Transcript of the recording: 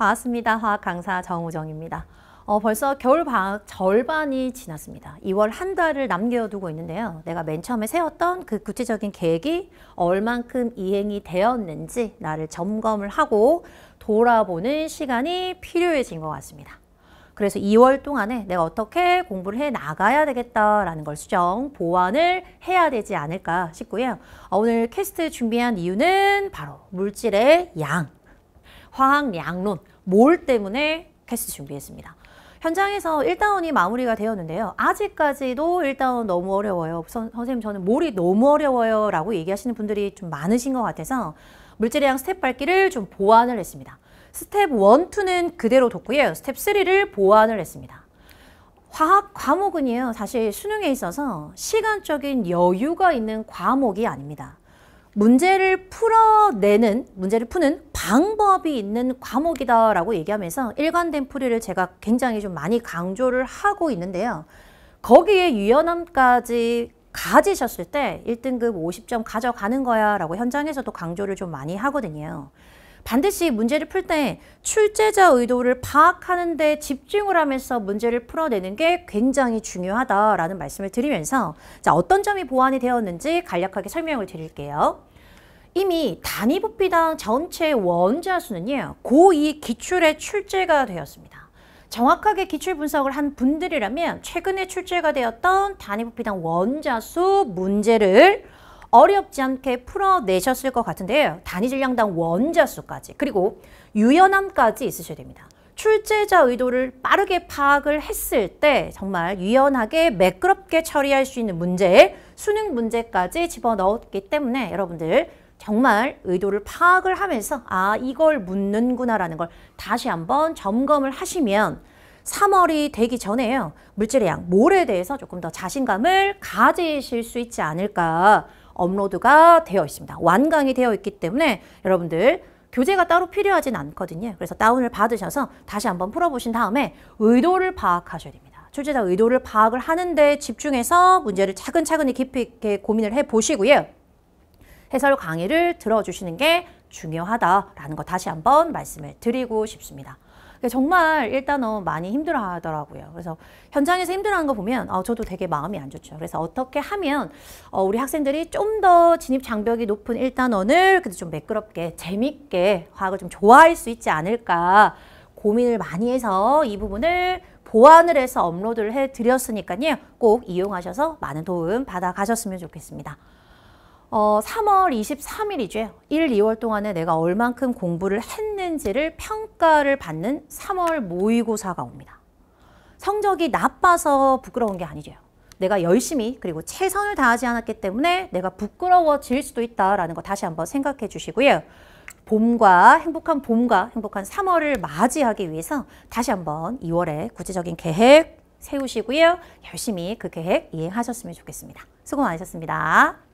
반갑습니다화학 강사 정우정입니다. 어, 벌써 겨울 방학 절반이 지났습니다. 2월 한 달을 남겨두고 있는데요. 내가 맨 처음에 세웠던 그 구체적인 계획이 얼만큼 이행이 되었는지 나를 점검을 하고 돌아보는 시간이 필요해진 것 같습니다. 그래서 2월 동안에 내가 어떻게 공부를 해 나가야 되겠다라는 걸 수정, 보완을 해야 되지 않을까 싶고요. 어, 오늘 캐스트 준비한 이유는 바로 물질의 양, 화학 양론, 몰 때문에 캐스 트 준비했습니다. 현장에서 1다운이 마무리가 되었는데요. 아직까지도 1다운 너무 어려워요. 선, 선생님 저는 몰이 너무 어려워요 라고 얘기하시는 분들이 좀 많으신 것 같아서 물질량 스텝 밟기를 좀 보완을 했습니다. 스텝 1, 2는 그대로 뒀고요. 스텝 3를 보완을 했습니다. 화학 과목은요 사실 수능에 있어서 시간적인 여유가 있는 과목이 아닙니다. 문제를 풀어내는, 문제를 푸는 방법이 있는 과목이다라고 얘기하면서 일관된 풀이를 제가 굉장히 좀 많이 강조를 하고 있는데요. 거기에 유연함까지 가지셨을 때 1등급 50점 가져가는 거야 라고 현장에서도 강조를 좀 많이 하거든요. 반드시 문제를 풀 때 출제자 의도를 파악하는 데 집중을 하면서 문제를 풀어내는 게 굉장히 중요하다라는 말씀을 드리면서 자 어떤 점이 보완이 되었는지 간략하게 설명을 드릴게요. 이미 단위 부피당 전체 원자 수는요. 고2 기출에 출제가 되었습니다. 정확하게 기출 분석을 한 분들이라면 최근에 출제가 되었던 단위 부피당 원자 수 문제를 어렵지 않게 풀어내셨을 것 같은데요. 단위 질량당 원자 수까지 그리고 유연함까지 있으셔야 됩니다. 출제자 의도를 빠르게 파악을 했을 때 정말 유연하게 매끄럽게 처리할 수 있는 문제, 에 수능 문제까지 집어넣었기 때문에 여러분들 정말 의도를 파악을 하면서 아 이걸 묻는구나라는 걸 다시 한번 점검을 하시면 3월이 되기 전에요. 물질의 양, 몰에 대해서 조금 더 자신감을 가지실 수 있지 않을까 업로드가 되어 있습니다. 완강이 되어 있기 때문에 여러분들 교재가 따로 필요하진 않거든요. 그래서 다운을 받으셔서 다시 한번 풀어보신 다음에 의도를 파악하셔야 됩니다. 출제자 의도를 파악을 하는데 집중해서 문제를 차근차근히 깊이 있게 고민을 해보시고요. 해설 강의를 들어주시는 게 중요하다라는 거 다시 한번 말씀을 드리고 싶습니다. 정말 일단은 많이 힘들어 하더라고요. 그래서 현장에서 힘들어하는 거 보면 어, 저도 되게 마음이 안 좋죠. 그래서 어떻게 하면 어, 우리 학생들이 좀 더 진입 장벽이 높은 일단원을 그래도 좀 매끄럽게 재밌게 과학을 좀 좋아할 수 있지 않을까 고민을 많이 해서 이 부분을 보완을 해서 업로드를 해드렸으니까요. 꼭 이용하셔서 많은 도움 받아가셨으면 좋겠습니다. 어, 3월 23일이죠. 1, 2월 동안에 내가 얼만큼 공부를 했는지를 평가를 받는 3월 모의고사가 옵니다. 성적이 나빠서 부끄러운 게 아니죠. 내가 열심히 그리고 최선을 다하지 않았기 때문에 내가 부끄러워질 수도 있다라는 거 다시 한번 생각해 주시고요. 봄과 행복한 봄과 행복한 3월을 맞이하기 위해서 다시 한번 2월에 구체적인 계획 세우시고요. 열심히 그 계획 이행하셨으면 좋겠습니다. 수고 많으셨습니다.